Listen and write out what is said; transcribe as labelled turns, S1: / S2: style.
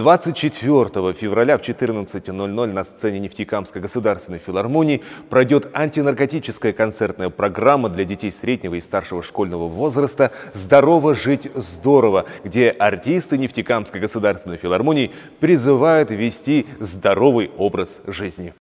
S1: 24 февраля в 14.00 на сцене Нефтекамской государственной филармонии пройдет антинаркотическая концертная программа для детей среднего и старшего школьного возраста «Здорово жить здорово», где артисты Нефтекамской государственной филармонии призывают вести здоровый образ жизни.